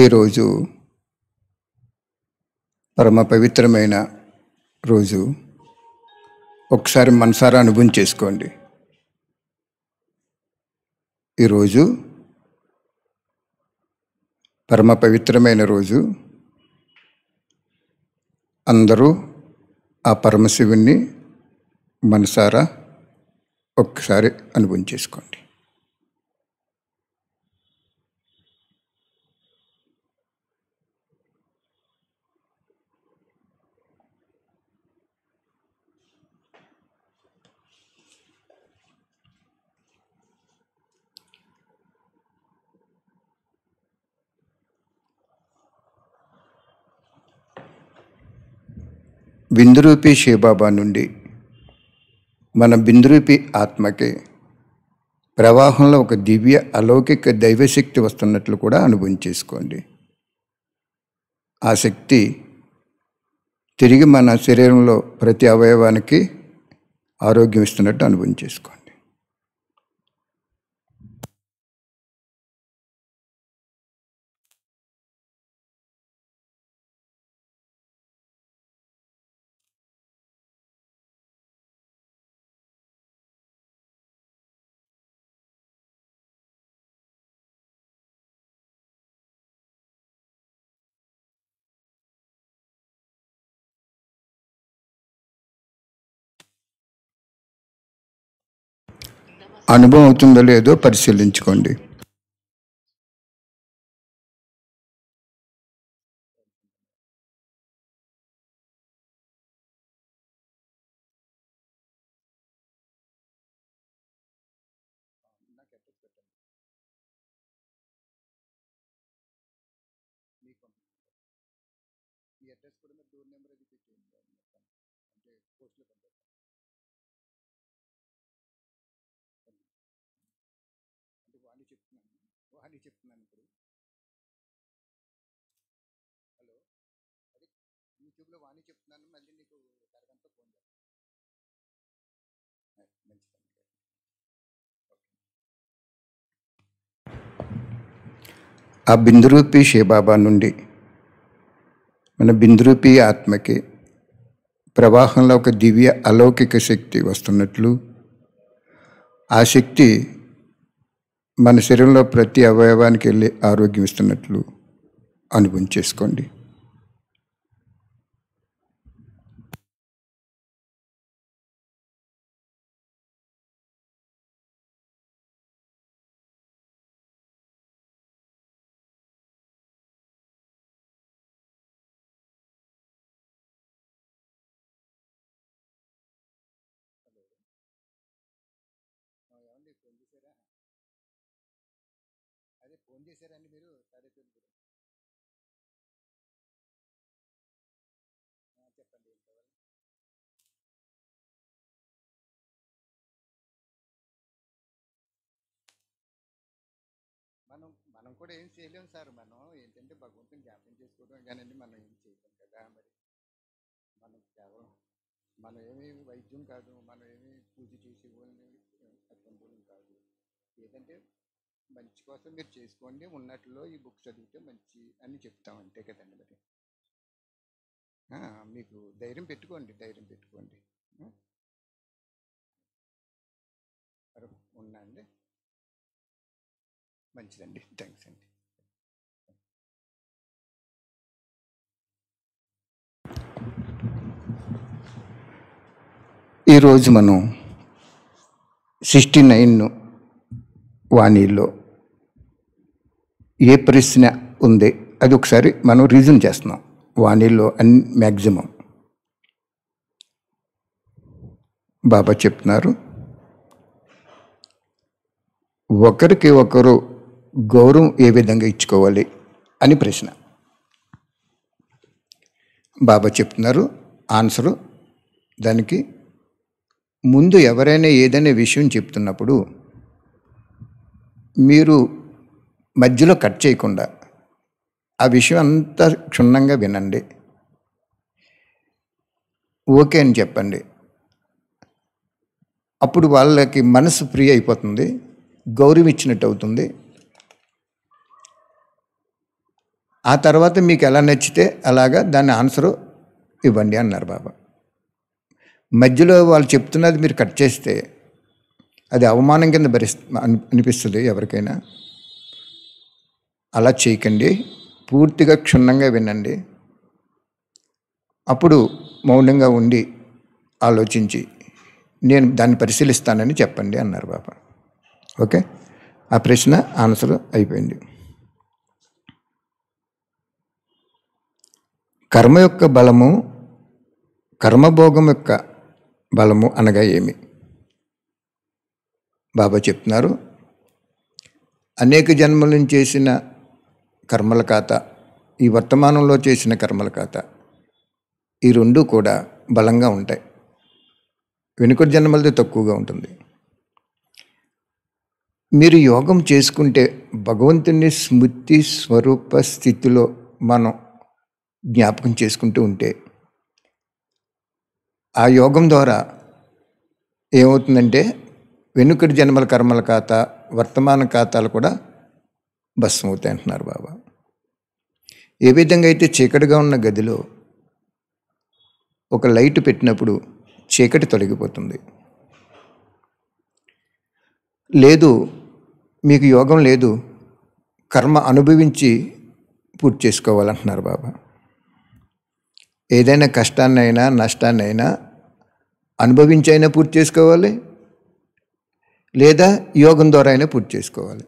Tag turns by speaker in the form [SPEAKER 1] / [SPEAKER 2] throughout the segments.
[SPEAKER 1] ఈరోజు పరమ పవిత్రమైన రోజు ఒకసారి మనసారా అనుభవం చేసుకోండి ఈరోజు పరమ పవిత్రమైన రోజు అందరూ ఆ పరమశివుణ్ణి మనసారా ఒక్కసారి అనుభవం చేసుకోండి బిందురూపి శివబాబా నుండి మన బిందురూపి ఆత్మకి ప్రవాహంలో ఒక దివ్య అలౌకిక దైవశక్తి వస్తున్నట్లు కూడా అనుభవం చేసుకోండి ఆ శక్తి తిరిగి మన శరీరంలో ప్రతి అవయవానికి
[SPEAKER 2] ఆరోగ్యం ఇస్తున్నట్టు అనుభవం చేసుకోండి అనుభవం అవుతుందో లేదో పరిశీలించుకోండి అడ్రస్ కూడా మీరు డోర్ నెంబర్ అది పెట్టేయండి అంటే పోస్ట్లో నీకు చెప్తున్నాను ఇప్పుడు హలో అది యూట్యూబ్లో వాణి చెప్తున్నాను మళ్ళీ నీకు తరగంతో ఫోన్ చేస్తాను మంచిదండి ఆ బిందురూపి శివబాబా నుండి
[SPEAKER 1] మన బిందురూపి ఆత్మకి ప్రవాహంలో ఒక దివ్య అలౌకిక శక్తి వస్తున్నట్లు ఆ శక్తి మన శరీరంలో ప్రతి అవయవానికి వెళ్ళి ఆరోగ్యం ఇస్తున్నట్లు అనుభవం చేసుకోండి
[SPEAKER 2] చేశారండి మీరు తాడేపల్లి గురించి చెప్పండి ఏం కావాలి మనం మనం కూడా ఏం చేయలేం సార్ మనం ఏంటంటే భగవంతుని జ్ఞాపకం చేసుకోవడం కానీ
[SPEAKER 1] మనం ఏం చేయలేం కదా మరి మనం కేవలం మనం ఏమి వైద్యం కాదు మనం ఏమి పూజ అర్థం వాళ్ళని కాదు ఏదంటే మంచి కోసం మీరు చేసుకోండి ఉన్నట్లో ఈ బుక్ చదివితే మంచి అని చెప్తాం అంతే కదండి మరి
[SPEAKER 2] మీకు ధైర్యం పెట్టుకోండి ధైర్యం పెట్టుకోండి ఉన్నా అండి మంచిదండి థ్యాంక్స్ అండి
[SPEAKER 1] ఈరోజు మనం సిక్స్టీ నైన్ వాణిలో ఏ ప్రశ్న ఉంది అది ఒకసారి మనం రీజన్ చేస్తున్నాం వాణిలో అన్ మ్యాక్సిమం బాబా చెప్తున్నారు ఒకరికి ఒకరు గౌరవం ఏ విధంగా ఇచ్చుకోవాలి అని ప్రశ్న బాబా చెప్తున్నారు ఆన్సరు దానికి ముందు ఎవరైనా ఏదైనా విషయం చెప్తున్నప్పుడు మీరు మధ్యలో కట్ చేయకుండా ఆ విషయం అంతా క్షుణ్ణంగా వినండి ఓకే అని చెప్పండి అప్పుడు వాళ్ళకి మనసు ఫ్రీ అయిపోతుంది గౌరవం ఇచ్చినట్టు అవుతుంది ఆ తర్వాత మీకు ఎలా నచ్చితే అలాగా దాని ఆన్సరు ఇవ్వండి అన్నారు బాబా మధ్యలో వాళ్ళు చెప్తున్నది మీరు కట్ చేస్తే అది అవమానం కింద భరిస్త అనిపిస్తుంది ఎవరికైనా అలా చేయకండి పూర్తిగా క్షుణ్ణంగా వినండి అప్పుడు మౌనంగా ఉండి ఆలోచించి నేను దాన్ని పరిశీలిస్తానని చెప్పండి అన్నారు బాబా ఓకే ఆ ప్రశ్న ఆన్సర్ అయిపోయింది కర్మ యొక్క బలము కర్మభోగం యొక్క బలము అనగా ఏమి బాబా చెప్తున్నారు అనేక జన్మలను చేసిన కర్మల ఖాతా ఈ వర్తమానంలో చేసిన కర్మల కాత ఈ రెండూ కూడా బలంగా ఉంటాయి వెనుకటి జన్మలది తక్కువగా ఉంటుంది మీరు యోగం చేసుకుంటే భగవంతుని స్మృతి స్వరూప స్థితిలో మనం జ్ఞాపకం చేసుకుంటూ ఉంటే ఆ యోగం ద్వారా ఏమవుతుందంటే వెనుకటి జన్మల కర్మల ఖాతా వర్తమాన ఖాతాలు కూడా భస్మవుతాయి అంటున్నారు బాబా ఏ విధంగా అయితే చీకటిగా ఉన్న గదిలో ఒక లైట్ పెట్టినప్పుడు చీకటి తొలగిపోతుంది లేదు మీకు యోగం లేదు కర్మ అనుభవించి పూర్తి చేసుకోవాలంటున్నారు బాబా ఏదైనా కష్టాన్నైనా నష్టాన్నైనా అనుభవించైనా పూర్తి చేసుకోవాలి లేదా యోగం ద్వారా అయినా పూర్తి చేసుకోవాలి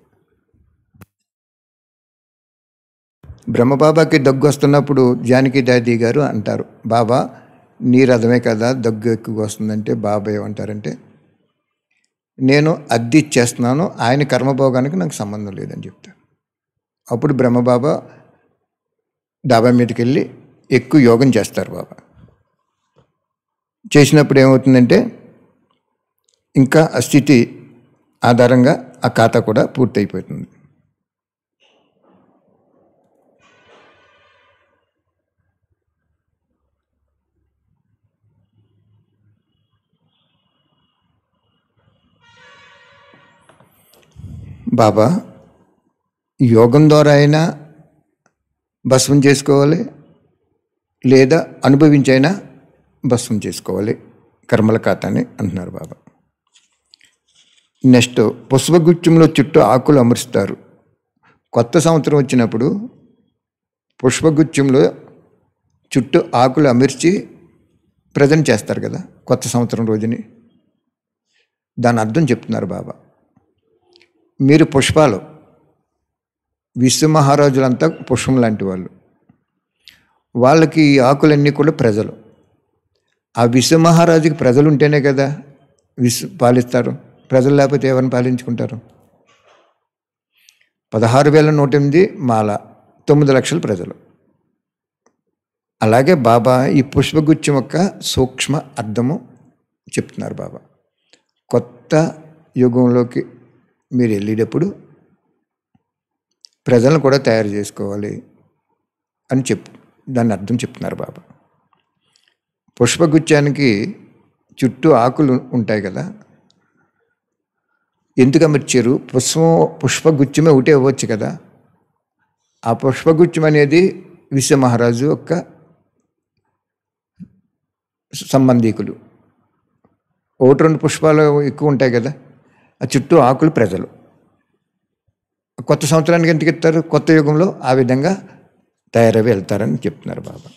[SPEAKER 1] బ్రహ్మబాబాకి దగ్గు వస్తున్నప్పుడు జానకి దాదీ గారు అంటారు బాబా నీరు అర్థమే కదా దగ్గు ఎక్కువ వస్తుందంటే బాబా ఏమంటారంటే నేను అద్దె ఇచ్చేస్తున్నాను ఆయన కర్మభోగానికి నాకు సంబంధం లేదని చెప్తాను అప్పుడు బ్రహ్మబాబా డాబా మీదకి వెళ్ళి ఎక్కువ యోగం చేస్తారు బాబా చేసినప్పుడు ఏమవుతుందంటే ఇంకా ఆ స్థితి ఆధారంగా ఆ ఖాతా కూడా పూర్తయిపోతుంది బాబా యోగం ద్వారా అయినా భస్మం చేసుకోవాలి లేదా అనుభవించైనా భస్మం చేసుకోవాలి కర్మల ఖాతాని అంటున్నారు బాబా నెక్స్ట్ పుష్పగుచ్చంలో చుట్టూ ఆకులు అమరుస్తారు కొత్త సంవత్సరం వచ్చినప్పుడు పుష్పగుచ్చంలో చుట్టూ ఆకులు అమర్చి ప్రజెంట్ చేస్తారు కదా కొత్త సంవత్సరం రోజుని దాని అర్థం చెప్తున్నారు బాబా మీరు పుష్పాలు విశ్వ మహారాజులంతా పుష్పం లాంటి వాళ్ళు వాళ్ళకి ఈ ఆకులన్నీ కూడా ప్రజలు ఆ విశ్వ మహారాజుకి ప్రజలు ఉంటేనే కదా విశ్వ పాలిస్తారు ప్రజలు లేకపోతే ఎవరిని పాలించుకుంటారు పదహారు వేల నూట ఎనిమిది మాల తొమ్మిది లక్షల ప్రజలు అలాగే బాబా ఈ పుష్పగుచ్చం యొక్క సూక్ష్మ అర్థము చెప్తున్నారు బాబా కొత్త యుగంలోకి మీరు వెళ్ళేటప్పుడు ప్రజలను కూడా తయారు చేసుకోవాలి అని చెప్ దాన్ని అర్థం చెప్తున్నారు బాబా పుష్పగుచ్చానికి చుట్టూ ఆకులు ఉంటాయి కదా ఎందుకు అమర్చారు పుష్పం పుష్పగుచ్చమే ఒకటే ఇవ్వచ్చు కదా ఆ పుష్పగుచ్చం అనేది విశ్వ మహారాజు యొక్క సంబంధీకులు ఒకటి రెండు పుష్పాలు ఎక్కువ ఉంటాయి కదా ఆ చుట్టూ ఆకులు ప్రజలు కొత్త సంవత్సరానికి ఎందుకు ఇస్తారు కొత్త యుగంలో ఆ విధంగా తయారవి వెళ్తారని చెప్తున్నారు బాబా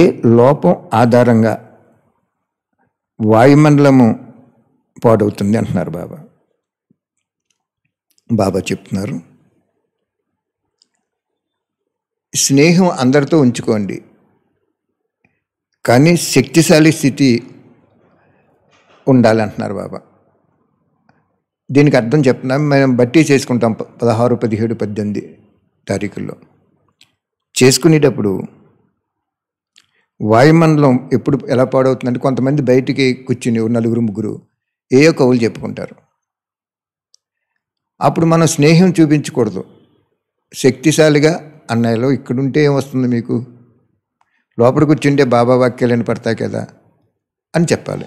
[SPEAKER 1] ఏ లోపం ఆధారంగా వాయుమండలము పాడవుతుంది అంటున్నారు బాబా బాబా చెప్తున్నారు స్నేహం అందరితో ఉంచుకోండి కానీ శక్తిశాలి స్థితి ఉండాలంటున్నారు బాబా దీనికి అర్థం చెప్తున్నాం మేము బట్టి చేసుకుంటాం పదహారు పదిహేడు పద్దెనిమిది తారీఖుల్లో చేసుకునేటప్పుడు వాయుమండలం ఎప్పుడు ఎలా పాడవుతుందంటే కొంతమంది బయటికి కూర్చుని నలుగురు ముగ్గురు ఏ కవులు చెప్పుకుంటారు అప్పుడు మనం స్నేహం చూపించకూడదు శక్తిశాలిగా అన్నయ్యలో ఇక్కడుంటే ఏమొస్తుంది మీకు లోపలికి కూర్చుంటే బాబా వాక్యాలని పడతాయి కదా అని చెప్పాలి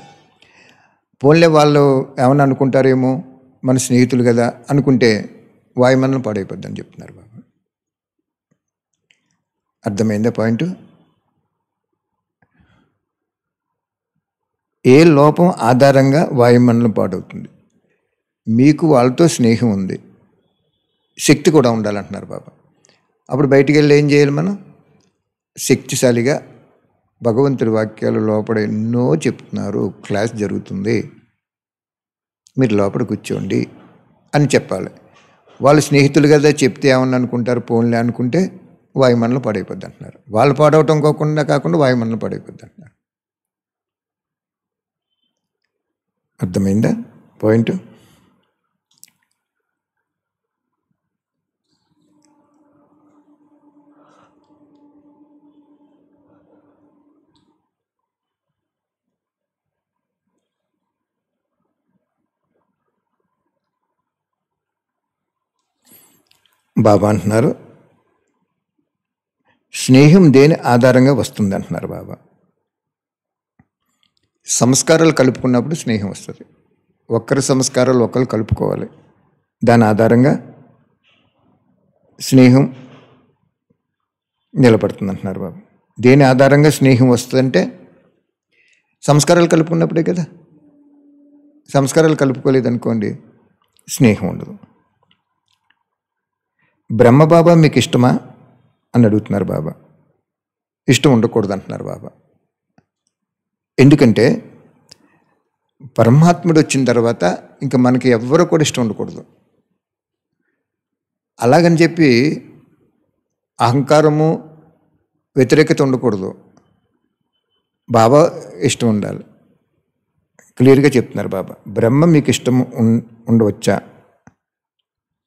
[SPEAKER 1] పోన్లే వాళ్ళు ఏమని అనుకుంటారేమో మన స్నేహితులు కదా అనుకుంటే వాయుమనం పాడైపోద్దని చెప్తున్నారు బాబా అర్థమైందా పాయింట్ ఏ లోపం ఆధారంగా వాయుమండలం పాడవుతుంది మీకు వాళ్ళతో స్నేహం ఉంది శక్తి కూడా ఉండాలంటున్నారు బాబా అప్పుడు బయటికి వెళ్ళి ఏం చేయాలి మనం శక్తిశాలిగా భగవంతుడి వాక్యాలు లోపల ఎన్నో చెప్తున్నారు క్లాస్ జరుగుతుంది మీరు లోపల కూర్చోండి అని చెప్పాలి వాళ్ళ స్నేహితులు కదా చెప్తే ఏమన్నా అనుకుంటారు పోన్లే అనుకుంటే వాయుమండలు పడైపోద్ది అంటున్నారు వాళ్ళు పాడవటం కాకుండా కాకుండా వాయుమండలు పడైపోద్ది అంటున్నారు అర్థమైందా పాయింట్ బాబా అంటున్నారు స్నేహం దేని ఆధారంగా వస్తుంది అంటున్నారు బాబా సంస్కారాలు కలుపుకున్నప్పుడు స్నేహం వస్తుంది ఒక్కరి సంస్కారాలు ఒకరు కలుపుకోవాలి దాని ఆధారంగా స్నేహం నిలబడుతుంది అంటున్నారు బాబు దేని ఆధారంగా స్నేహం వస్తుందంటే సంస్కారాలు కలుపుకున్నప్పుడే కదా సంస్కారాలు కలుపుకోలేదనుకోండి స్నేహం ఉండదు బ్రహ్మబాబా మీకు ఇష్టమా అని అడుగుతున్నారు బాబా ఇష్టం ఉండకూడదు అంటున్నారు బాబా ఎందుకంటే పరమాత్ముడు వచ్చిన తర్వాత ఇంకా మనకి ఎవ్వరూ కూడా ఇష్టం ఉండకూడదు అలాగని చెప్పి అహంకారము వ్యతిరేకత ఉండకూడదు బాబా ఇష్టం ఉండాలి క్లియర్గా చెప్తున్నారు బాబా బ్రహ్మ మీకు ఇష్టం ఉండవచ్చా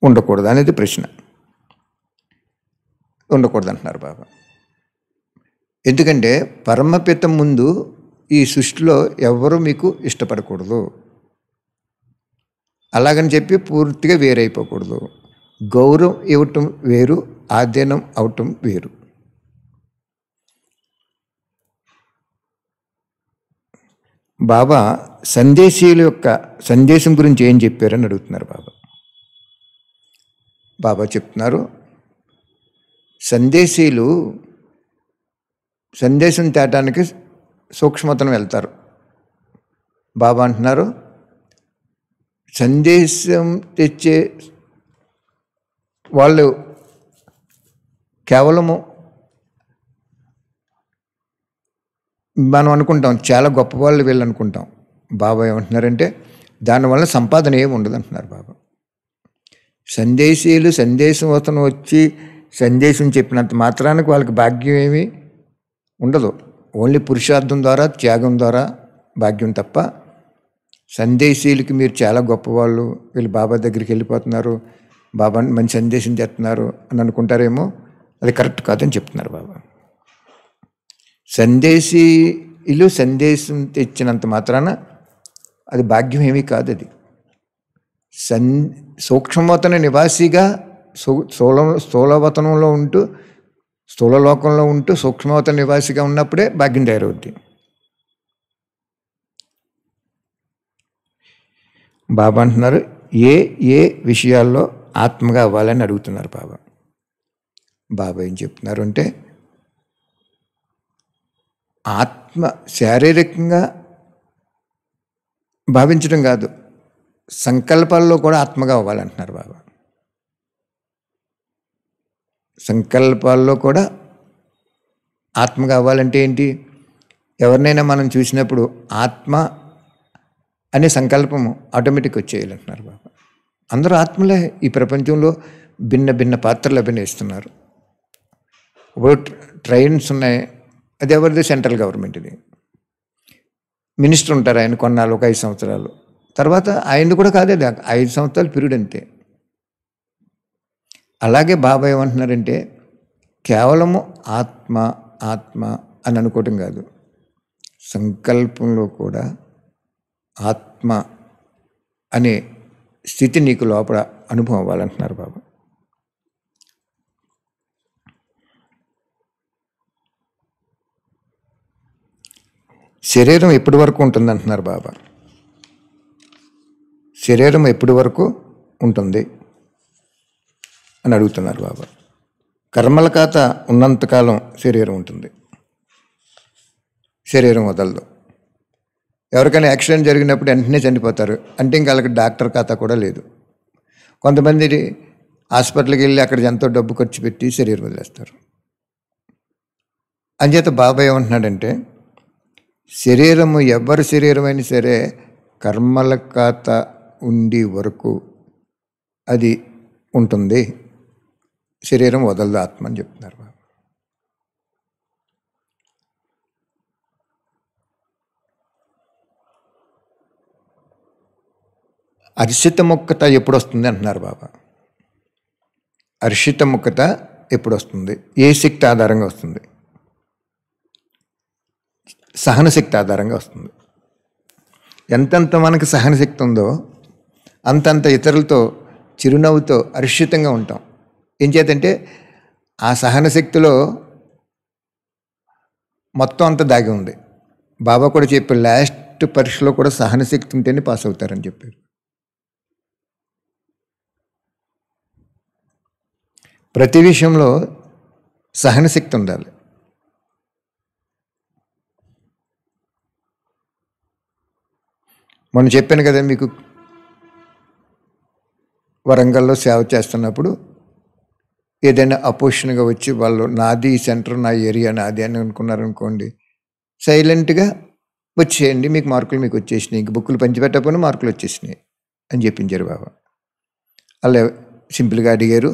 [SPEAKER 1] ఉండకూడదు అనేది ప్రశ్న ఉండకూడదు అంటున్నారు బాబా ఎందుకంటే పరమపితం ముందు ఈ సృష్టిలో ఎవరు మీకు ఇష్టపడకూడదు అలాగని చెప్పి పూర్తిగా వేరైపోకూడదు గౌరవం ఇవ్వటం వేరు ఆధీనం అవటం వేరు బాబా సందేశీయుల యొక్క సందేశం గురించి ఏం చెప్పారని అడుగుతున్నారు బాబా బాబా చెప్తున్నారు సందేశీలు సందేశం తేటానికి సూక్ష్మతను వెళ్తారు బాబా అంటున్నారు సందేశం తెచ్చే వాళ్ళు కేవలము మనం అనుకుంటాం చాలా గొప్ప వాళ్ళు వీళ్ళు అనుకుంటాం బాబా ఏమంటున్నారంటే దానివల్ల సంపాదన ఏమి ఉండదు అంటున్నారు బాబా సందేశీయులు సందేశం అతను వచ్చి సందేశం చెప్పినంత మాత్రానికి వాళ్ళకి భాగ్యం ఏమి ఉండదు ఓన్లీ పురుషార్థం ద్వారా త్యాగం ద్వారా భాగ్యం తప్ప సందేశీయులకి మీరు చాలా గొప్పవాళ్ళు వీళ్ళు బాబా దగ్గరికి వెళ్ళిపోతున్నారు బాబా మంచి సందేశం చేస్తున్నారు అని అనుకుంటారేమో అది కరెక్ట్ కాదని చెప్తున్నారు బాబా సందేశీయులు సందేశం తెచ్చినంత మాత్రాన అది భాగ్యం ఏమీ కాదు అది సన్ సూక్ష్మతన నివాసిగా స్థూల స్థూలవతనంలో ఉంటూ స్థూల లోకంలో ఉంటూ సూక్ష్మవత నివాసిగా ఉన్నప్పుడే భాగ్యం తయారవుద్ది బాబా అంటున్నారు ఏ ఏ విషయాల్లో ఆత్మగా అవ్వాలని అడుగుతున్నారు బాబా బాబా ఏం చెప్తున్నారు అంటే ఆత్మ శారీరకంగా భావించడం కాదు సంకల్పాల్లో కూడా ఆత్మగా అవ్వాలంటున్నారు బాబా సంకల్పాల్లో కూడా ఆత్మ కావాలంటే ఏంటి ఎవరినైనా మనం చూసినప్పుడు ఆత్మ అనే సంకల్పము ఆటోమేటిక్ వచ్చేయాలంటున్నారు బాబా అందరూ ఆత్మలే ఈ ప్రపంచంలో భిన్న భిన్న పాత్రలు అభినయిస్తున్నారు ఇప్పుడు ట్రైన్స్ ఉన్నాయి అది ఎవరిది సెంట్రల్ గవర్నమెంట్ది మినిస్టర్ ఉంటారు ఆయన కొన్నాళ్ళు ఒక ఐదు సంవత్సరాలు తర్వాత ఆయనది కూడా కాదే ఐదు సంవత్సరాలు పీరియడ్ అంతే అలాగే బాబా ఏమంటున్నారంటే కేవలము ఆత్మ ఆత్మ అని అనుకోవటం కాదు సంకల్పంలో కూడా ఆత్మ అనే స్థితి నీకు లోపల అనుభవం అవ్వాలంటున్నారు బాబా శరీరం ఎప్పటి వరకు ఉంటుందంటున్నారు బాబా శరీరం ఎప్పటి వరకు ఉంటుంది అని అడుగుతున్నారు బాబా కర్మల ఖాత ఉన్నంతకాలం శరీరం ఉంటుంది శరీరం వదలదు ఎవరికైనా యాక్సిడెంట్ జరిగినప్పుడు వెంటనే చనిపోతారు అంటే ఇంకా వాళ్ళకి డాక్టర్ ఖాతా కూడా లేదు కొంతమంది హాస్పిటల్కి వెళ్ళి అక్కడ ఎంతో డబ్బు ఖర్చు పెట్టి శరీరం వదిలేస్తారు అంచేత బాబాయ్ ఏమంటున్నాడంటే శరీరము ఎవరి శరీరమైనా సరే కర్మల ఖాత ఉండి వరకు అది ఉంటుంది శరీరం వదలదు ఆత్మ అని చెప్తున్నారు బాబు అర్షిత ముక్త ఎప్పుడు వస్తుంది అంటున్నారు బాబా అర్షిత ముక్త ఎప్పుడు వస్తుంది ఏ శక్తి ఆధారంగా వస్తుంది సహన శక్తి ఆధారంగా వస్తుంది ఎంతెంత మనకి సహనశక్తి ఉందో అంతంత ఇతరులతో చిరునవ్వుతో అరిషితంగా ఉంటాం ఏం చేతంటే ఆ సహన శక్తిలో మొత్తం అంతా దాగి ఉంది బాబా కూడా చెప్పి లాస్ట్ పరీక్షలో కూడా సహన శక్తి ఉంటేనే పాస్ అవుతారని చెప్పారు ప్రతి విషయంలో సహన శక్తి ఉండాలి మనం చెప్పాను కదా మీకు వరంగల్లో సేవ చేస్తున్నప్పుడు ఏదైనా అపోజిషన్గా వచ్చి వాళ్ళు నాది సెంటర్ నా ఏరియా నాది అని అనుకున్నారనుకోండి సైలెంట్గా వచ్చేయండి మీకు మార్కులు మీకు వచ్చేసినాయి ఇంక బుక్కులు పంచిపెట్టకపోయినా మార్కులు వచ్చేసినాయి అని చెప్పించారు బాబా అలా సింపుల్గా అడిగారు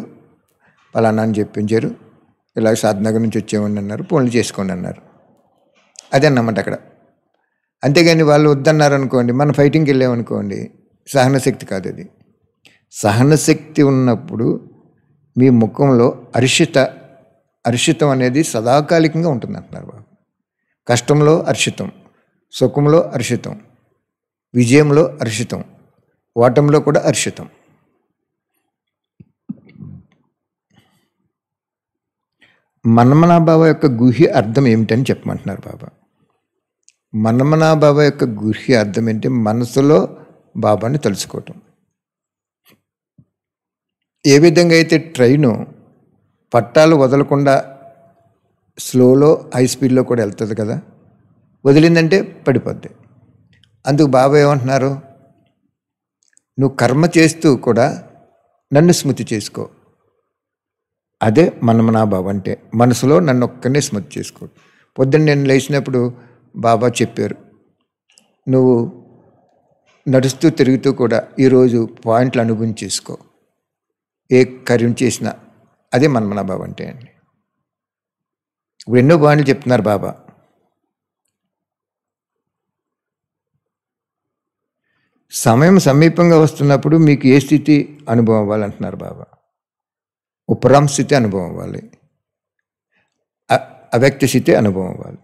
[SPEAKER 1] పలానా అని చెప్పించారు ఇలా సాధనగర్ నుంచి వచ్చేవాడిని అన్నారు ఫోన్లు చేసుకోండి అన్నారు అదే అన్నమాట అక్కడ అంతేగాని వాళ్ళు వద్దన్నారు అనుకోండి మనం ఫైటింగ్కి వెళ్ళామనుకోండి సహనశక్తి కాదు అది సహనశక్తి ఉన్నప్పుడు మీ ముఖంలో అరిషిత అరిషితం అనేది సదాకాలికంగా ఉంటుంది అంటున్నారు బాబు కష్టంలో అర్షితం సుఖంలో అర్షితం విజయంలో అర్షితం ఓటంలో కూడా అర్షితం మన్మనాభావ యొక్క గుహ్య అర్థం ఏమిటని చెప్పమంటున్నారు బాబా మన్మనాభావ యొక్క గుహ్య అర్థం ఏంటి మనసులో బాబాని తలుచుకోవటం ఏ విధంగా అయితే ట్రైను పట్టాలు వదలకుండా స్లోలో హై స్పీడ్లో కూడా వెళ్తుంది కదా వదిలిందంటే పడిపోద్ది అందుకు బాబా ఏమంటున్నారు నువ్వు కర్మ చేస్తూ కూడా నన్ను స్మృతి చేసుకో అదే మనమనాభావం అంటే మనసులో నన్ను ఒక్కనే స్మృతి చేసుకో పొద్దున్న నేను లేచినప్పుడు బాబా చెప్పారు నువ్వు నడుస్తూ తిరుగుతూ కూడా ఈరోజు పాయింట్లు అనుభవం చేసుకో ఏ కార్యం చేసినా అదే మన్మనాభావం అంటే అండి ఇప్పుడు ఎన్నో బాణలు చెప్తున్నారు బాబా సమయం సమీపంగా వస్తున్నప్పుడు మీకు ఏ స్థితి అనుభవం అవ్వాలి అంటున్నారు బాబా ఉపరాం స్థితి అనుభవం అవ్వాలి అవ్యక్త స్థితి అనుభవం అవ్వాలి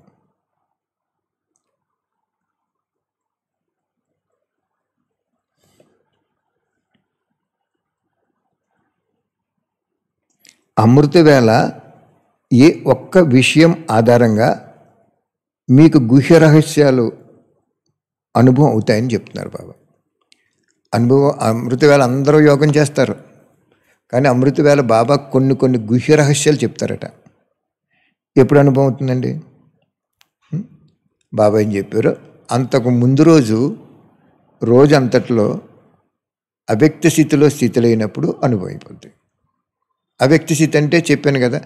[SPEAKER 1] అమృతవేళ ఏ ఒక్క విషయం ఆధారంగా మీకు గుహ్య రహస్యాలు అనుభవం అవుతాయని చెప్తున్నారు బాబా అనుభవం అమృతవేళ అందరూ యోగం చేస్తారు కానీ అమృతవేళ బాబా కొన్ని కొన్ని గుహ్య రహస్యాలు చెప్తారట ఎప్పుడు అనుభవం అవుతుందండి బాబా ఏం చెప్పారు అంతకు ముందు రోజు రోజు అంతట్లో అవ్యక్త స్థితిలో స్థితులైనప్పుడు అనుభవం అయిపోతుంది వ్యక్తి స్థితి అంటే చెప్పాను కదా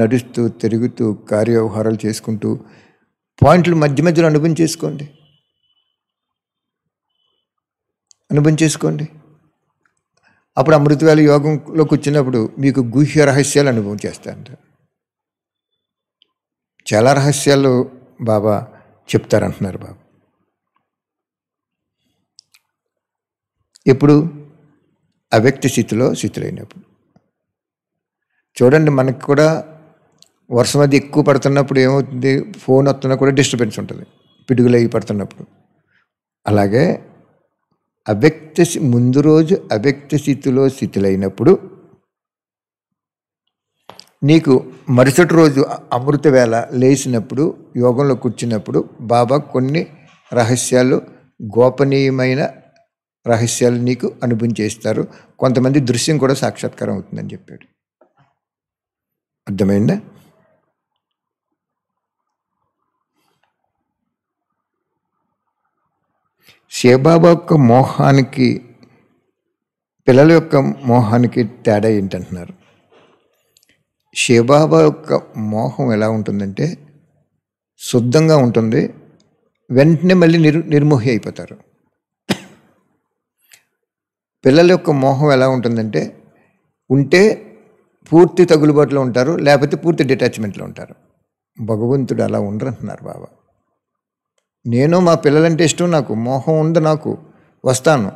[SPEAKER 1] నడుస్తూ తిరుగుతూ కార్యవ్యవహారాలు చేసుకుంటూ పాయింట్లు మధ్య మధ్యలో అనుభవం చేసుకోండి అనుభవం చేసుకోండి అప్పుడు అమృతవేళ యోగంలోకి వచ్చినప్పుడు మీకు గుహ్య రహస్యాలు అనుభవం చేస్తారంట చాలా రహస్యాలు బాబా చెప్తారంటున్నారు బాబా ఎప్పుడు అవ్యక్తి స్థితిలో స్థితులైనప్పుడు చూడండి మనకు కూడా వర్షం అది ఎక్కువ పడుతున్నప్పుడు ఏమవుతుంది ఫోన్ వస్తున్నా కూడా డిస్టర్బెన్స్ ఉంటుంది పిడుగులు అయ్యి పడుతున్నప్పుడు అలాగే అవ్యక్త ముందు రోజు అవ్యక్త స్థితిలో స్థితులైనప్పుడు నీకు మరుసటి రోజు అమృత వేళ లేచినప్పుడు యోగంలో కూర్చున్నప్పుడు బాబా కొన్ని రహస్యాలు గోపనీయమైన రహస్యాలు నీకు అనుభవించేస్తారు చేస్తారు కొంతమంది దృశ్యం కూడా సాక్షాత్కారం అవుతుందని చెప్పాడు అర్థమైందా శివబాబు యొక్క మోహానికి పిల్లల యొక్క మోహానికి తేడా ఏంటంటున్నారు శివబాబా యొక్క మోహం ఎలా ఉంటుందంటే శుద్ధంగా ఉంటుంది వెంటనే మళ్ళీ నిర్ నిర్మోహి అయిపోతారు పిల్లల యొక్క మోహం ఎలా ఉంటుందంటే ఉంటే పూర్తి తగులుబాటులో ఉంటారు లేకపోతే పూర్తి డిటాచ్మెంట్లో ఉంటారు భగవంతుడు అలా ఉండరంటున్నారు బాబా నేను మా పిల్లలంటే ఇష్టం నాకు మోహం ఉంది నాకు వస్తాను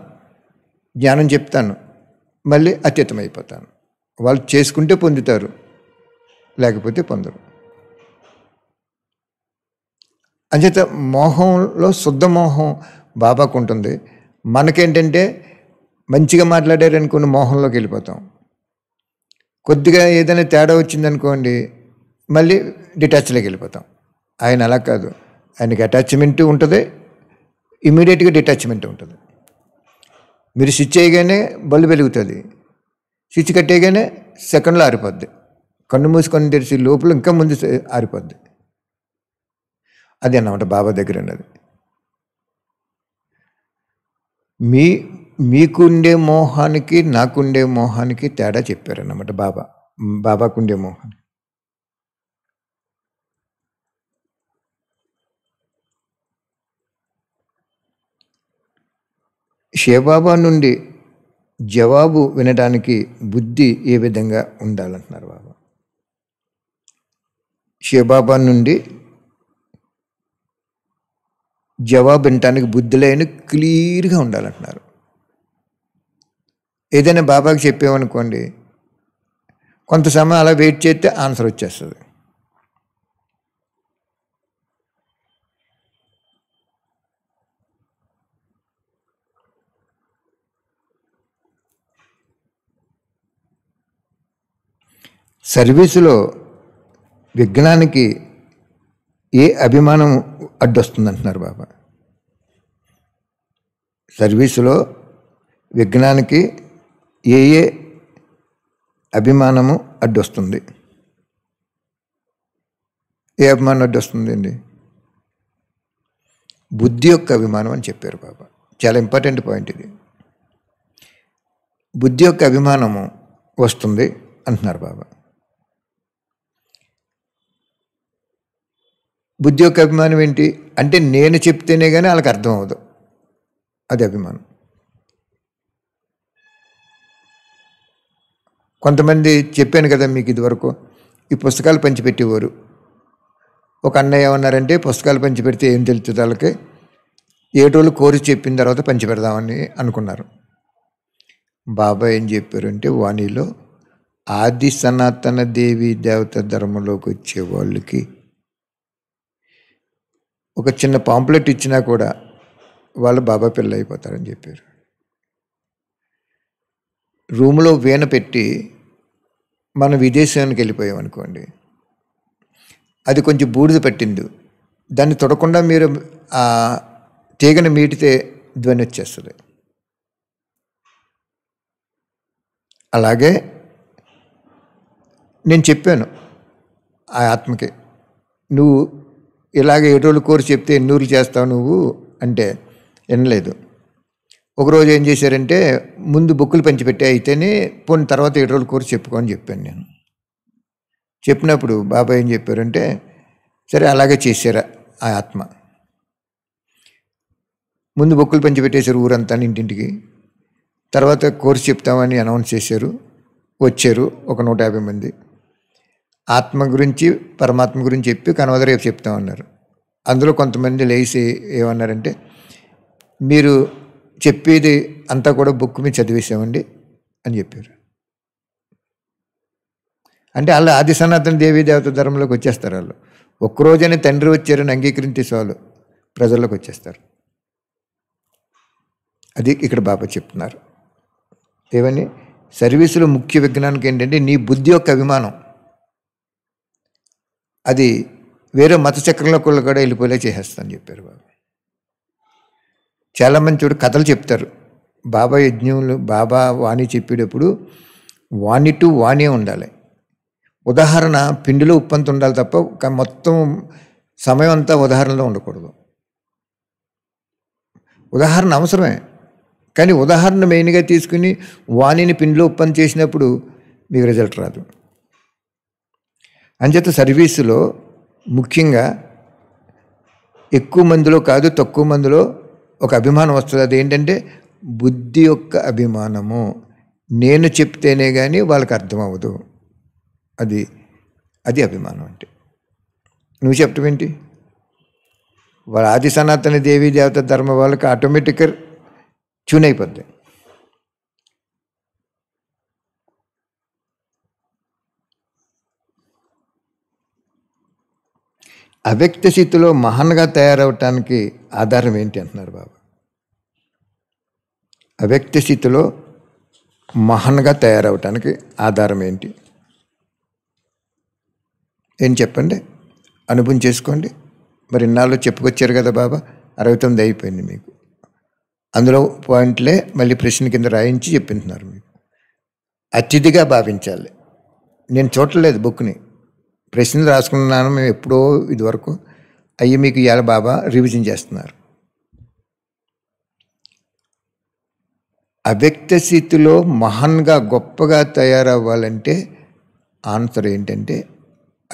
[SPEAKER 1] జ్ఞానం చెప్తాను మళ్ళీ అయిపోతాను వాళ్ళు చేసుకుంటే పొందుతారు లేకపోతే పొందరు అంచేత మోహంలో శుద్ధ మోహం బాబాకు ఉంటుంది మనకేంటంటే మంచిగా మాట్లాడారనుకున్న మోహంలోకి వెళ్ళిపోతాం కొద్దిగా ఏదైనా తేడా వచ్చిందనుకోండి మళ్ళీ డిటాచ్లోకి వెళ్ళిపోతాం ఆయన అలా కాదు ఆయనకి అటాచ్మెంట్ ఉంటుంది ఇమీడియట్గా డిటాచ్మెంట్ ఉంటుంది మీరు స్విచ్ చేయగానే బల్బు వెలుగుతుంది స్విచ్ కట్టేయగానే సెకండ్లో ఆరిపోద్ది కన్ను మూసుకొని తెరిచి లోపల ఇంకా ముందు ఆరిపోద్ది అది అన్నమాట బాబా దగ్గర ఉన్నది మీ మీకుండే మోహానికి నాకుండే మోహానికి తేడా చెప్పారన్నమాట బాబా బాబాకుండే మోహన్ శివబాబా నుండి జవాబు వినడానికి బుద్ధి ఏ విధంగా ఉండాలంటున్నారు బాబా శివబాబా నుండి జవాబు వినటానికి బుద్ధి లేని క్లియర్గా ఉండాలంటున్నారు ఏదైనా బాబాకి చెప్పామనుకోండి కొంత సమయం అలా వెయిట్ చేస్తే ఆన్సర్ వచ్చేస్తుంది సర్వీసులో విఘ్నానికి ఏ అభిమానం అడ్డొస్తుంది అంటున్నారు బాబా సర్వీసులో విఘ్నానికి ఏ ఏ అభిమానము అడ్డొస్తుంది ఏ అభిమానం అడ్డొస్తుంది అండి బుద్ధి యొక్క అభిమానం అని చెప్పారు బాబా చాలా ఇంపార్టెంట్ పాయింట్ ఇది బుద్ధి యొక్క అభిమానము వస్తుంది అంటున్నారు బాబా బుద్ధి యొక్క అభిమానం ఏంటి అంటే నేను చెప్తేనే కానీ వాళ్ళకి అర్థం అవ్వదు అది అభిమానం కొంతమంది చెప్పాను కదా మీకు ఇదివరకు ఈ పుస్తకాలు పంచిపెట్టేవారు ఒక అన్నయ్య ఏమన్నారంటే పుస్తకాలు పంచిపెడితే ఏం తెలుస్తుంది వాళ్ళకి ఏటోళ్ళు కోరి చెప్పిన తర్వాత పంచిపెడదామని అనుకున్నారు బాబా ఏం చెప్పారంటే వాణిలో ఆది సనాతన దేవి దేవత ధర్మంలోకి వచ్చే వాళ్ళకి ఒక చిన్న పాంప్లెట్ ఇచ్చినా కూడా వాళ్ళు బాబా పిల్ల అయిపోతారని చెప్పారు రూమ్లో వీణ పెట్టి మనం విదేశానికి వెళ్ళిపోయాం అనుకోండి అది కొంచెం బూడిద పట్టింది దాన్ని తొడకుండా మీరు ఆ తీగను మీటితే ధ్వని వచ్చేస్తుంది అలాగే నేను చెప్పాను ఆ ఆత్మకి నువ్వు ఏడు రోజులు కోరి చెప్తే ఎన్నూరు చేస్తావు నువ్వు అంటే వినలేదు ఒకరోజు ఏం చేశారంటే ముందు బుక్కులు పంచిపెట్టే అయితేనే పోని తర్వాత ఏడు రోజులు కోర్సు చెప్పుకోని చెప్పాను నేను చెప్పినప్పుడు బాబా ఏం చెప్పారంటే సరే అలాగే చేశారా ఆ ఆత్మ ముందు బొక్కులు పంచిపెట్టేశారు ఊరంతా ఇంటింటికి తర్వాత కోర్సు చెప్తామని అనౌన్స్ చేశారు వచ్చారు ఒక నూట యాభై మంది ఆత్మ గురించి పరమాత్మ గురించి చెప్పి కనవద రేపు చెప్తామన్నారు అందులో కొంతమంది లేచి ఏమన్నారంటే మీరు చెప్పేది అంతా కూడా బుక్ మీద చదివేసామండి అని చెప్పారు అంటే వాళ్ళు ఆది సనాతన దేవీ దేవత ధర్మంలోకి వచ్చేస్తారు వాళ్ళు ఒక్కరోజనే తండ్రి వచ్చారని అంగీకరించి చాలు ప్రజల్లోకి వచ్చేస్తారు అది ఇక్కడ బాబా చెప్తున్నారు ఏమని సర్వీసులో ముఖ్య విజ్ఞానానికి ఏంటంటే నీ బుద్ధి యొక్క అభిమానం అది వేరే మత చక్రంలో కూడా వెళ్ళిపోయేలా అని చెప్పారు బాబు చాలామంది చూడు కథలు చెప్తారు బాబా యజ్ఞములు బాబా వాణి చెప్పేటప్పుడు వాణి టు వాణి ఉండాలి ఉదాహరణ పిండిలో ఉప్పంత ఉండాలి తప్ప మొత్తం సమయం అంతా ఉదాహరణలో ఉండకూడదు ఉదాహరణ అవసరమే కానీ ఉదాహరణ మెయిన్గా తీసుకుని వాణిని పిండిలో ఉప్పంత చేసినప్పుడు మీకు రిజల్ట్ రాదు అంచేత సర్వీసులో ముఖ్యంగా ఎక్కువ మందిలో కాదు తక్కువ మందిలో ఒక అభిమానం వస్తుంది అది ఏంటంటే బుద్ధి యొక్క అభిమానము నేను చెప్తేనే కానీ వాళ్ళకి అర్థమవ్వదు అది అది అభిమానం అంటే నువ్వు ఏంటి వాళ్ళ ఆది సనాతన దేవీ దేవత ధర్మ వాళ్ళకి ఆటోమేటిక్గా ట్యూన్ అయిపోతాయి అవ్యక్తి స్థితిలో మహాన్గా తయారవటానికి ఆధారం ఏంటి అంటున్నారు బాబా అవ్యక్తి స్థితిలో మహాన్గా తయారవటానికి ఆధారం ఏంటి ఏం చెప్పండి అనుభవం చేసుకోండి మరి ఇన్నాళ్ళు చెప్పుకొచ్చారు కదా బాబా అరవై తొమ్మిది అయిపోయింది మీకు అందులో పాయింట్లే మళ్ళీ ప్రశ్న కింద రాయించి చెప్పింటున్నారు మీకు అతిథిగా భావించాలి నేను చూడలేదు బుక్ని ప్రశ్నలు రాసుకున్నాను మేము ఎప్పుడో ఇదివరకు అయ్యి మీకు ఇవాళ బాబా రివిజన్ చేస్తున్నారు అవ్యక్త స్థితిలో మహాన్గా గొప్పగా తయారవ్వాలంటే ఆన్సర్ ఏంటంటే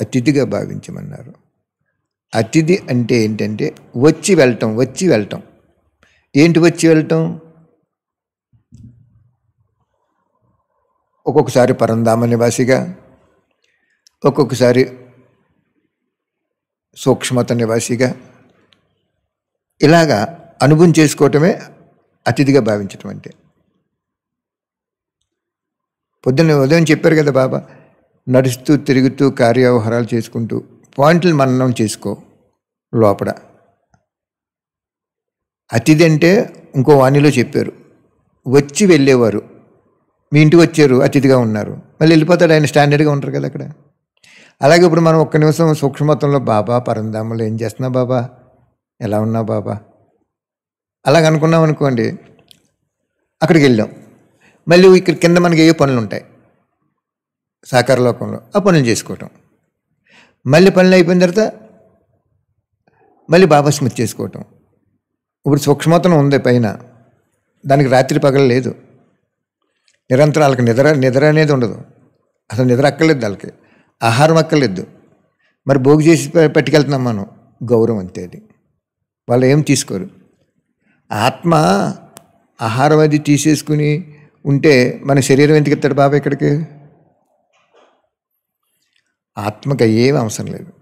[SPEAKER 1] అతిథిగా భావించమన్నారు అతిథి అంటే ఏంటంటే వచ్చి వెళ్ళటం వచ్చి వెళ్ళటం ఏంటి వచ్చి వెళ్ళటం ఒక్కొక్కసారి పరంధామ నివాసిగా ఒక్కొక్కసారి సూక్ష్మత నివాసిగా ఇలాగా అనుభవం చేసుకోవటమే అతిథిగా భావించటం అంటే పొద్దున్న ఉదయం చెప్పారు కదా బాబా నడుస్తూ తిరుగుతూ కార్యవహారాలు చేసుకుంటూ పాయింట్లు మననం చేసుకో లోపల అతిథి అంటే ఇంకో వాణిలో చెప్పారు వచ్చి వెళ్ళేవారు మీ ఇంటికి వచ్చారు అతిథిగా ఉన్నారు మళ్ళీ వెళ్ళిపోతాడు ఆయన స్టాండర్డ్గా ఉంటారు కదా అక్కడ అలాగే ఇప్పుడు మనం ఒక్క నిమిషం సూక్ష్మతంలో బాబా పరంధాములు ఏం చేస్తున్నావు బాబా ఎలా ఉన్నావు బాబా అలాగ అనుకున్నాం అనుకోండి అక్కడికి వెళ్ళాం మళ్ళీ ఇక్కడ కింద మనకి ఏ పనులు ఉంటాయి సాకార లోకంలో ఆ పనులు చేసుకోవటం మళ్ళీ పనులు అయిపోయిన తర్వాత మళ్ళీ బాబా స్మృతి చేసుకోవటం ఇప్పుడు సూక్ష్మతను ఉంది పైన దానికి రాత్రి పగల లేదు నిరంతరం వాళ్ళకి నిద్ర నిద్ర అనేది ఉండదు అసలు నిద్ర అక్కర్లేదు వాళ్ళకి ఆహారం అక్కర్లేదు మరి భోగి చేసి పెట్టుకెళ్తున్నాం మనం గౌరవం అంతే అది వాళ్ళు ఏం తీసుకోరు ఆత్మ ఆహారం అది తీసేసుకుని ఉంటే మన శరీరం ఎందుకు ఎత్తాడు బాబా ఇక్కడికి ఆత్మకు ఏం అవసరం లేదు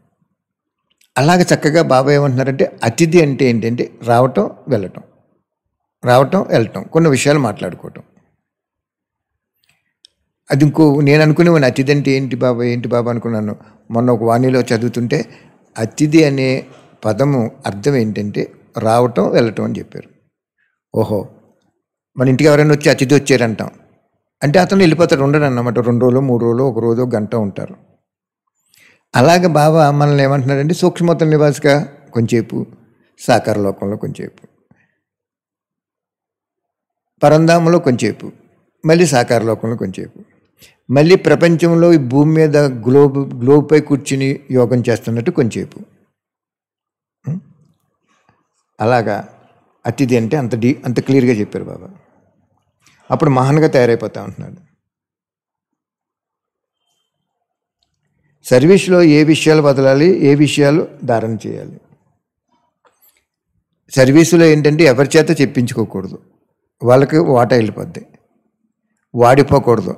[SPEAKER 1] అలాగ చక్కగా బాబా ఏమంటున్నారంటే అతిథి అంటే ఏంటంటే రావటం వెళ్ళటం రావటం వెళ్ళటం కొన్ని విషయాలు మాట్లాడుకోవటం అది ఇంకో నేను అనుకునేవాడిని అతిథి అంటే ఏంటి బాబా ఏంటి బాబా అనుకున్నాను మొన్న ఒక వాణిలో చదువుతుంటే అతిథి అనే పదము అర్థం ఏంటంటే రావటం వెళ్ళటం అని చెప్పారు ఓహో మన ఇంటికి ఎవరైనా వచ్చి అతిథి వచ్చారంటాం అంటే అతను వెళ్ళిపోతాడు ఉండడు అన్నమాట రెండు రోజులు మూడు రోజులు ఒక రోజు గంట ఉంటారు అలాగే బాబా మనల్ని ఏమంటున్నారంటే సూక్ష్మత నివాసిగా కొంచేపు సాకార లోకంలో కొంచేపు పరంధాములో కొంచేపు మళ్ళీ సాకార లోకంలో కొంచేపు మళ్ళీ ప్రపంచంలో ఈ భూమి మీద గ్లోబ్ గ్లోబ్పై కూర్చుని యోగం చేస్తున్నట్టు కొంచెంసేపు అలాగా అతిథి అంటే అంత డీ అంత క్లియర్గా చెప్పారు బాబా అప్పుడు మహాన్గా తయారైపోతా ఉంటున్నాడు సర్వీస్లో ఏ విషయాలు వదలాలి ఏ విషయాలు ధారణ చేయాలి సర్వీసులో ఏంటంటే ఎవరి చేత చెప్పించుకోకూడదు వాళ్ళకి వాట వెళ్ళిపోద్ది వాడిపోకూడదు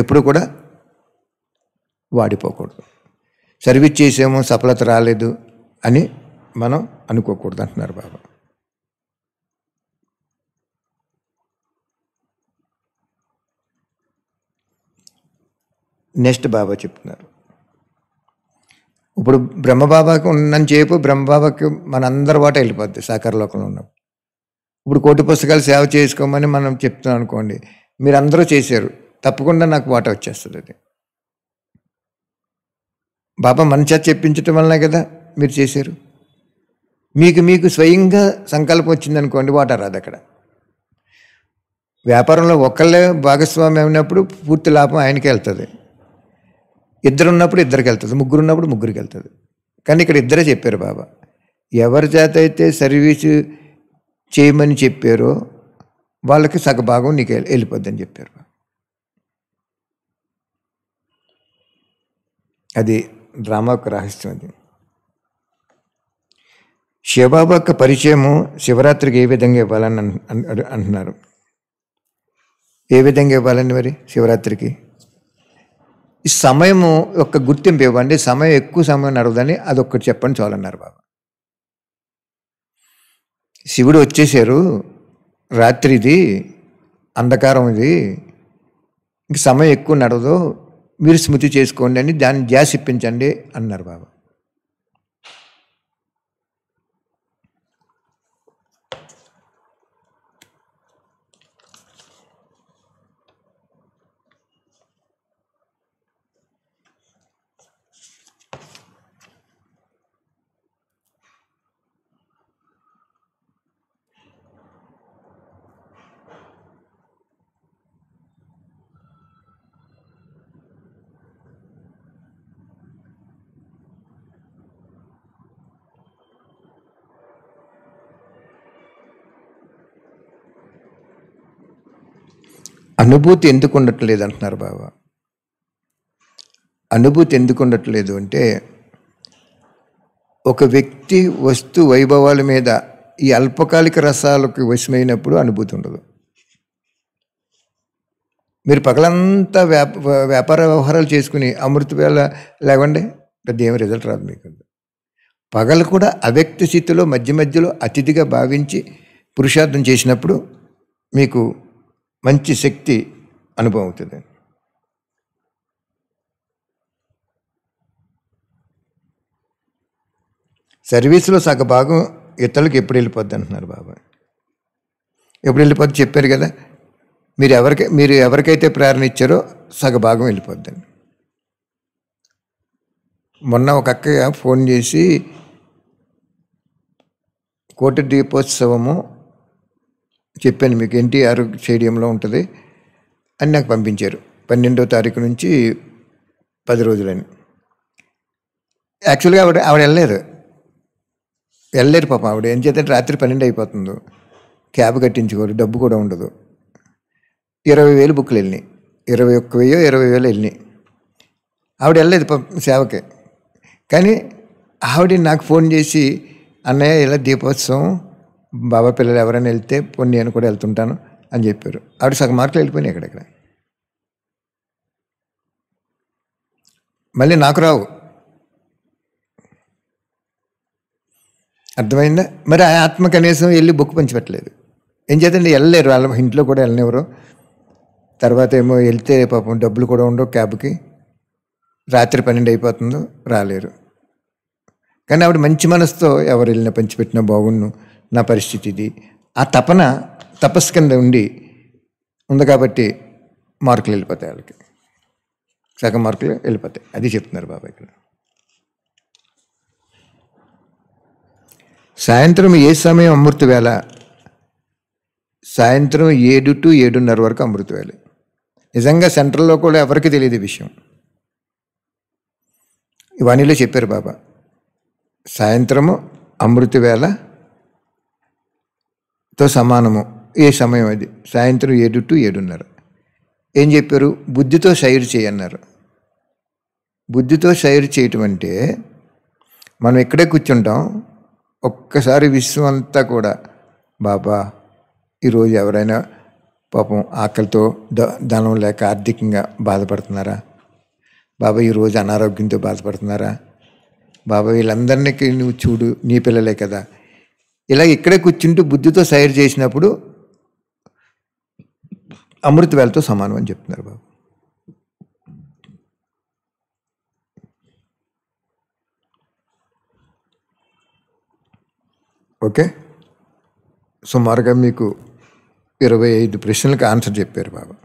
[SPEAKER 1] ఎప్పుడు కూడా వాడిపోకూడదు సర్వీస్ చేసేమో సఫలత రాలేదు అని మనం అనుకోకూడదు అంటున్నారు బాబా నెక్స్ట్ బాబా చెప్తున్నారు ఇప్పుడు బ్రహ్మబాబాకి చెప్పు బ్రహ్మబాబాకి మన అందరి వాట వెళ్ళిపోద్ది సాకారలోకంలో ఉన్నప్పుడు ఇప్పుడు కోటి పుస్తకాలు సేవ చేసుకోమని మనం చెప్తున్నాం అనుకోండి మీరు అందరూ చేశారు తప్పకుండా నాకు వాట వచ్చేస్తుంది అది బాబా మన చేత చెప్పించటం వల్లనే కదా మీరు చేశారు మీకు మీకు స్వయంగా సంకల్పం వచ్చిందనుకోండి వాట రాదు అక్కడ వ్యాపారంలో ఒకళ్ళే భాగస్వామి అయినప్పుడు పూర్తి లాభం ఆయనకి వెళ్తుంది ఇద్దరు ఉన్నప్పుడు ఇద్దరికి వెళ్తుంది ముగ్గురు ఉన్నప్పుడు ముగ్గురికి వెళ్తుంది కానీ ఇక్కడ ఇద్దరే చెప్పారు బాబా ఎవరి చేత అయితే సర్వీస్ చేయమని చెప్పారో వాళ్ళకి సగభాగం నీకు వెళ్ళిపోద్దని చెప్పారు అది డ్రామాకు రహస్యం అది శివబాబు యొక్క పరిచయము శివరాత్రికి ఏ విధంగా ఇవ్వాలని అంటున్నారు ఏ విధంగా ఇవ్వాలండి మరి శివరాత్రికి ఈ సమయము యొక్క గుర్తింపు ఇవ్వండి సమయం ఎక్కువ సమయం నడవదని అదొక్కటి చెప్పండి చాలన్నారు బాబా శివుడు వచ్చేసారు రాత్రిది అంధకారం ఇది ఇంక సమయం ఎక్కువ నడవదు మీరు స్మృతి చేసుకోండి అని దాన్ని ధ్యాసిప్పించండి అన్నారు బాబా అనుభూతి ఎందుకు ఉండట్లేదు అంటున్నారు బాబా అనుభూతి ఎందుకు ఉండట్లేదు అంటే ఒక వ్యక్తి వస్తు వైభవాల మీద ఈ అల్పకాలిక రసాలకు వశమైనప్పుడు అనుభూతి ఉండదు మీరు పగలంతా వ్యాప వ్యాపార వ్యవహారాలు చేసుకుని అమృత వేళ లేవండి పెద్ద ఏమి రిజల్ట్ రాదు మీకు పగలు కూడా అవ్యక్త స్థితిలో మధ్య మధ్యలో అతిథిగా భావించి పురుషార్థం చేసినప్పుడు మీకు మంచి శక్తి అనుభవం అవుతుంది సర్వీస్లో సగ భాగం ఇతరులకు ఎప్పుడు వెళ్ళిపోద్ది అంటున్నారు బాబా ఎప్పుడు వెళ్ళిపోద్ది చెప్పారు కదా మీరు ఎవరికి మీరు ఎవరికైతే ప్రేరణ ఇచ్చారో సగ భాగం వెళ్ళిపోద్దండి మొన్న ఒక అక్కగా ఫోన్ చేసి కోటి దీపోత్సవము చెప్పాను మీకు ఎన్టీఆర్ స్టేడియంలో ఉంటుంది అని నాకు పంపించారు పన్నెండో తారీఖు నుంచి పది రోజులని యాక్చువల్గా ఆవిడ ఆవిడ వెళ్ళలేదు వెళ్ళలేరు పాపం ఆవిడ ఏం చేద్దంటే రాత్రి పన్నెండు అయిపోతుంది క్యాబ్ కట్టించుకోరు డబ్బు కూడా ఉండదు ఇరవై వేలు బుక్లు వెళ్ళినాయి ఇరవై ఒక్క వెయ్యో ఇరవై వేలు వెళ్ళినాయి ఆవిడ వెళ్ళలేదు సేవకే కానీ ఆవిడ నాకు ఫోన్ చేసి అన్నయ్య ఇలా దీపోత్సవం బాబా పిల్లలు ఎవరైనా వెళ్తే పోనీ నేను కూడా వెళ్తుంటాను అని చెప్పారు ఆవిడ సగం మార్కులు వెళ్ళిపోయినాయి ఎక్కడెక్కడ మళ్ళీ నాకు రావు అర్థమైందా మరి ఆ ఆత్మ కనీసం వెళ్ళి బుక్ పంచిపెట్టలేదు ఏం చేతండి వెళ్ళలేరు వాళ్ళ ఇంట్లో కూడా వెళ్ళనివ్వరు తర్వాత ఏమో వెళ్తే పాపం డబ్బులు కూడా ఉండవు క్యాబ్కి రాత్రి పన్నెండు అయిపోతుందో రాలేరు కానీ ఆవిడ మంచి మనసుతో ఎవరు వెళ్ళినా పంచిపెట్టినా బాగుండు నా పరిస్థితి ఇది ఆ తపన తపస్సు కింద ఉండి ఉంది కాబట్టి మార్కులు వెళ్ళిపోతాయి వాళ్ళకి సగం మార్కులు వెళ్ళిపోతాయి అది చెప్తున్నారు బాబా ఇక్కడ సాయంత్రం ఏ సమయం అమృత వేళ సాయంత్రం ఏడు టు ఏడున్నర వరకు అమృత వేళ నిజంగా సెంట్రల్లో కూడా ఎవరికి తెలియదు విషయం ఇవన్నీలో చెప్పారు బాబా సాయంత్రము అమృత వేళ తో సమానము ఏ సమయం అది సాయంత్రం ఏడు టు ఏడున్నర ఏం చెప్పారు బుద్ధితో సైరు చేయన్నారు బుద్ధితో సైరు చేయటం అంటే మనం ఇక్కడే కూర్చుంటాం ఒక్కసారి విశ్వం అంతా కూడా బాబా ఈరోజు ఎవరైనా పాపం ఆకలితో ద ధనం లేక ఆర్థికంగా బాధపడుతున్నారా బాబా ఈరోజు అనారోగ్యంతో బాధపడుతున్నారా బాబా వీళ్ళందరినీ నువ్వు చూడు నీ పిల్లలే కదా ఇలా ఇక్కడే కూర్చుంటూ బుద్ధితో సైర్ చేసినప్పుడు అమృత వేలతో సమానం అని చెప్తున్నారు బాబు ఓకే సుమారుగా మీకు ఇరవై ఐదు ప్రశ్నలకు ఆన్సర్ చెప్పారు బాబా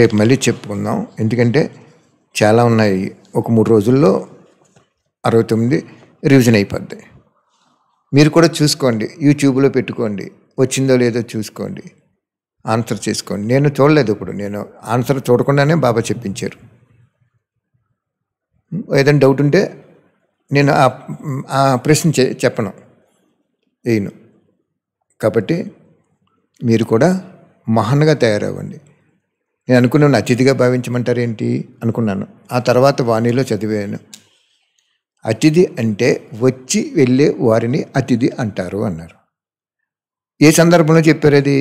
[SPEAKER 1] రేపు మళ్ళీ చెప్పుకుందాం ఎందుకంటే చాలా ఉన్నాయి ఒక మూడు రోజుల్లో అరవై తొమ్మిది రివిజన్ అయిపోద్ది మీరు కూడా చూసుకోండి యూట్యూబ్లో పెట్టుకోండి వచ్చిందో లేదో చూసుకోండి ఆన్సర్ చేసుకోండి నేను చూడలేదు ఇప్పుడు నేను ఆన్సర్ చూడకుండానే బాబా చెప్పించారు ఏదైనా డౌట్ ఉంటే నేను ఆ ప్రశ్న చెప్పను వేయను కాబట్టి మీరు కూడా మహన్గా తయారవ్వండి నేను అనుకున్నాను అతిథిగా భావించమంటారేంటి అనుకున్నాను ఆ తర్వాత వాణిలో చదివాను అతిథి అంటే వచ్చి వెళ్ళే వారిని అతిథి అంటారు అన్నారు ఏ సందర్భంలో చెప్పారు అది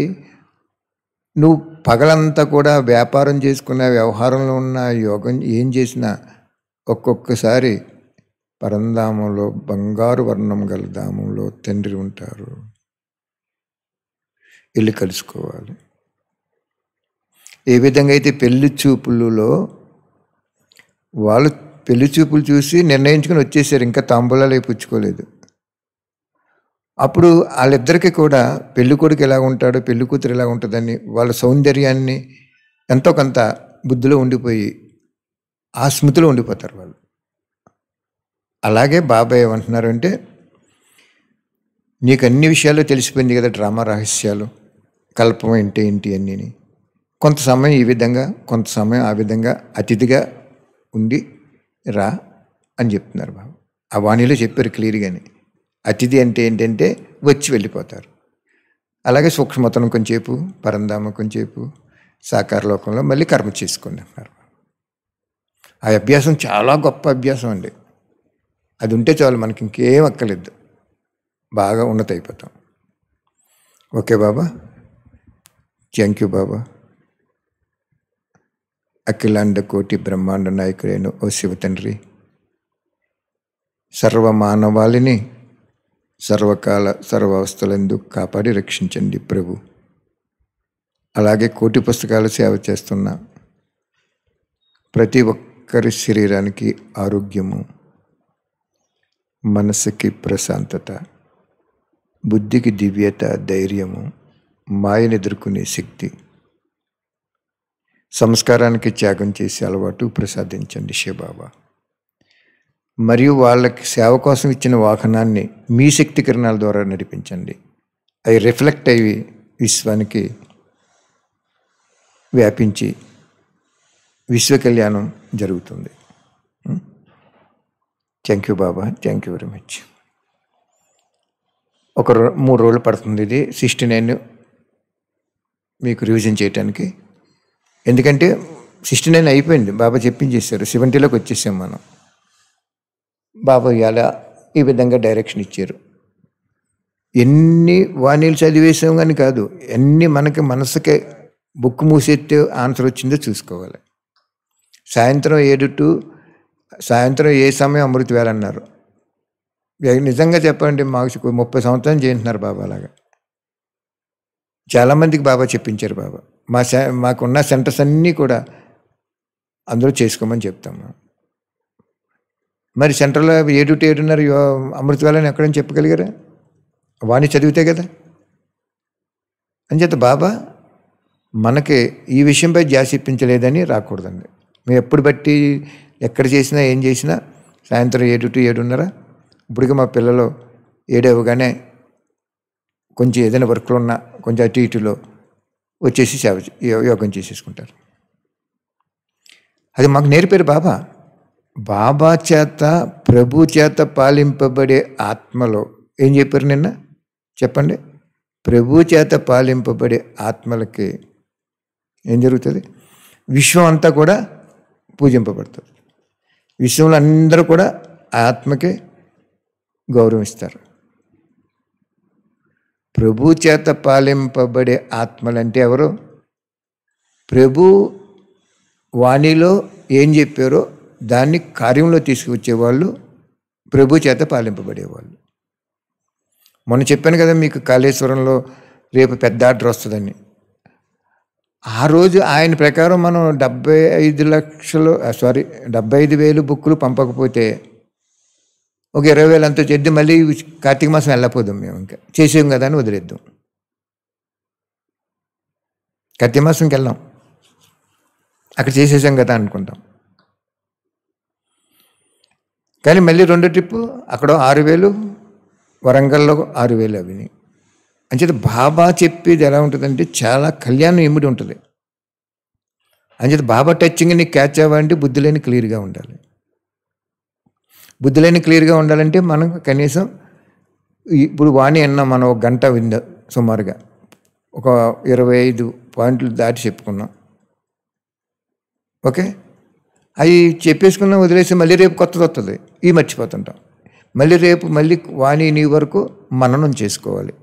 [SPEAKER 1] నువ్వు పగలంతా కూడా వ్యాపారం చేసుకున్న వ్యవహారంలో ఉన్న యోగం ఏం చేసినా ఒక్కొక్కసారి పరంధామంలో బంగారు వర్ణం గల ధామంలో తండ్రి ఉంటారు వెళ్ళి కలుసుకోవాలి ఏ విధంగా అయితే పెళ్లి చూపులలో వాళ్ళు పెళ్లి చూపులు చూసి నిర్ణయించుకుని వచ్చేసారు ఇంకా తాంబూలాలు పుచ్చుకోలేదు అప్పుడు వాళ్ళిద్దరికీ కూడా పెళ్లి కొడుకు ఎలా ఉంటాడో పెళ్లి కూతురు ఎలా ఉంటుందని వాళ్ళ సౌందర్యాన్ని ఎంతో కొంత బుద్ధిలో ఉండిపోయి ఆ స్మృతిలో ఉండిపోతారు వాళ్ళు అలాగే బాబాయ్ ఏమంటున్నారు అంటే నీకు అన్ని విషయాలు తెలిసిపోయింది కదా డ్రామా రహస్యాలు కల్పం ఏంటి ఏంటి అన్నీ కొంత సమయం ఈ విధంగా కొంత సమయం ఆ విధంగా అతిథిగా ఉండి రా అని చెప్తున్నారు బాబు ఆ వాణిలో చెప్పారు క్లియర్గానే అతిథి అంటే ఏంటంటే వచ్చి వెళ్ళిపోతారు అలాగే సూక్ష్మతనం కొంచెంసేపు పరంధామం కొంచెంసేపు సాకార లోకంలో మళ్ళీ కర్మ చేసుకోండి అన్నారు ఆ అభ్యాసం చాలా గొప్ప అభ్యాసం అండి అది ఉంటే చాలు మనకి ఇంకేం అక్కర్లేదు బాగా ఉన్నత అయిపోతాం okay Baba thank you Baba అఖిలాండ కోటి బ్రహ్మాండ నాయకుడైన ఓ శివ తండ్రి సర్వ మానవాళిని సర్వకాల సర్వావస్థలందు కాపాడి రక్షించండి ప్రభు అలాగే కోటి పుస్తకాల సేవ చేస్తున్న ప్రతి ఒక్కరి శరీరానికి ఆరోగ్యము మనసుకి ప్రశాంతత బుద్ధికి దివ్యత ధైర్యము మాయను ఎదుర్కొనే శక్తి సంస్కారానికి త్యాగం చేసే అలవాటు ప్రసాదించండి శివబాబా మరియు వాళ్ళకి సేవ కోసం ఇచ్చిన వాహనాన్ని మీ శక్తి కిరణాల ద్వారా నడిపించండి అవి రిఫ్లెక్ట్ అయ్యి విశ్వానికి వ్యాపించి విశ్వ కళ్యాణం జరుగుతుంది thank you Baba thank you very much ఒక మూడు రోజులు పడుతుంది ఇది సిక్స్టీ నైన్ మీకు రివిజన్ చేయడానికి ఎందుకంటే సిక్స్టీ నైన్ అయిపోయింది బాబా చెప్పించేశారు సెవెంటీలోకి వచ్చేసాం మనం బాబా ఇలా ఈ విధంగా డైరెక్షన్ ఇచ్చారు ఎన్ని వాణిలు చదివేసాం కానీ కాదు ఎన్ని మనకి మనసుకి బుక్ మూసేస్తే ఆన్సర్ వచ్చిందో చూసుకోవాలి సాయంత్రం ఏడు టు సాయంత్రం ఏ సమయం వేళ వేలన్నారు నిజంగా చెప్పండి మాకు ముప్పై సంవత్సరం చేయింటున్నారు బాబా అలాగా చాలామందికి బాబా చెప్పించారు బాబా మా మాకున్న సెంటర్స్ అన్నీ కూడా అందులో చేసుకోమని చెప్తాము మరి సెంటర్లో ఏడు టు ఏడున్నర అమృతవేళని ఎక్కడని చెప్పగలిగారా వాణి చదివితే కదా అంచేత బాబా మనకి ఈ విషయంపై జాస్ ఇప్పించలేదని రాకూడదండి మేము ఎప్పుడు బట్టి ఎక్కడ చేసినా ఏం చేసినా సాయంత్రం ఏడు టు ఏడున్నర ఇప్పటికీ మా పిల్లలు ఏడవగానే కొంచెం ఏదైనా వర్క్లు ఉన్నా కొంచెం అటు ఇటులో వచ్చేసి సేవ యోగం చేసేసుకుంటారు అది మాకు నేర్పారు బాబా బాబా చేత ప్రభు చేత పాలింపబడే ఆత్మలో ఏం చెప్పారు నిన్న చెప్పండి ప్రభు చేత పాలింపబడే ఆత్మలకి ఏం జరుగుతుంది విశ్వం అంతా కూడా పూజింపబడుతుంది విశ్వంలో అందరూ కూడా ఆత్మకి గౌరవిస్తారు ప్రభు చేత పాలింపబడే ఆత్మలంటే ఎవరు ప్రభు వాణిలో ఏం చెప్పారో దాన్ని కార్యంలో తీసుకువచ్చేవాళ్ళు ప్రభు చేత పాలింపబడేవాళ్ళు మొన్న చెప్పాను కదా మీకు కాళేశ్వరంలో రేపు పెద్ద ఆర్డర్ వస్తుందని ఆ రోజు ఆయన ప్రకారం మనం డెబ్బై ఐదు లక్షలు సారీ డెబ్బై ఐదు వేలు బుక్కులు పంపకపోతే ఒక ఇరవై వేలు అంతా చేద్దాం మళ్ళీ కార్తీక మాసం వెళ్ళపోదాం మేము ఇంకా చేసేం కదా అని వదిలేద్దాం కార్తీక మాసంకి వెళ్దాం అక్కడ చేసేసాం కదా అనుకుంటాం కానీ మళ్ళీ రెండో ట్రిప్పు అక్కడ ఆరు వేలు వరంగల్లో ఆరు వేలు అవిని అంచేత బాబా చెప్పేది ఎలా ఉంటుందంటే చాలా కళ్యాణం ఇమిడి ఉంటుంది అంచేత బాబా టచ్చింగ్ క్యాచ్ అవ్వాలంటే బుద్ధి లేని క్లియర్గా ఉండాలి బుద్ధులన్నీ క్లియర్గా ఉండాలంటే మనం కనీసం ఇప్పుడు వాణి అన్న మనం ఒక గంట విందాం సుమారుగా ఒక ఇరవై ఐదు పాయింట్లు దాటి చెప్పుకున్నాం ఓకే అవి చెప్పేసుకున్నాం వదిలేసి మళ్ళీ రేపు కొత్తది వస్తుంది ఇవి మర్చిపోతుంటాం మళ్ళీ రేపు మళ్ళీ వాణి నీ వరకు మననం చేసుకోవాలి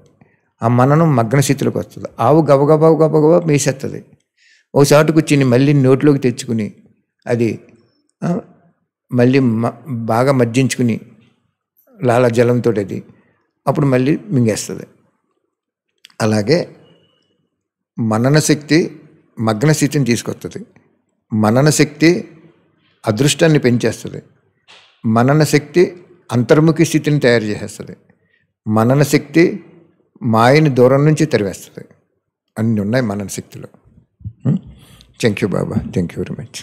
[SPEAKER 1] ఆ మననం మగ్న స్థితిలోకి వస్తుంది ఆవు గబగబా గబగబా మేసేస్తుంది ఒకసారి కూర్చుని మళ్ళీ నోట్లోకి తెచ్చుకుని అది మళ్ళీ బాగా మజ్జించుకుని లాలా జలంతో అది అప్పుడు మళ్ళీ మింగేస్తుంది అలాగే మనన శక్తి మగ్న మగ్నస్థితిని తీసుకొస్తుంది మనన శక్తి అదృష్టాన్ని పెంచేస్తుంది మనన శక్తి అంతర్ముఖి స్థితిని తయారు చేసేస్తుంది శక్తి మాయని దూరం నుంచి తెరివేస్తుంది
[SPEAKER 2] అన్నీ ఉన్నాయి మనన శక్తిలో thank you Baba thank you very much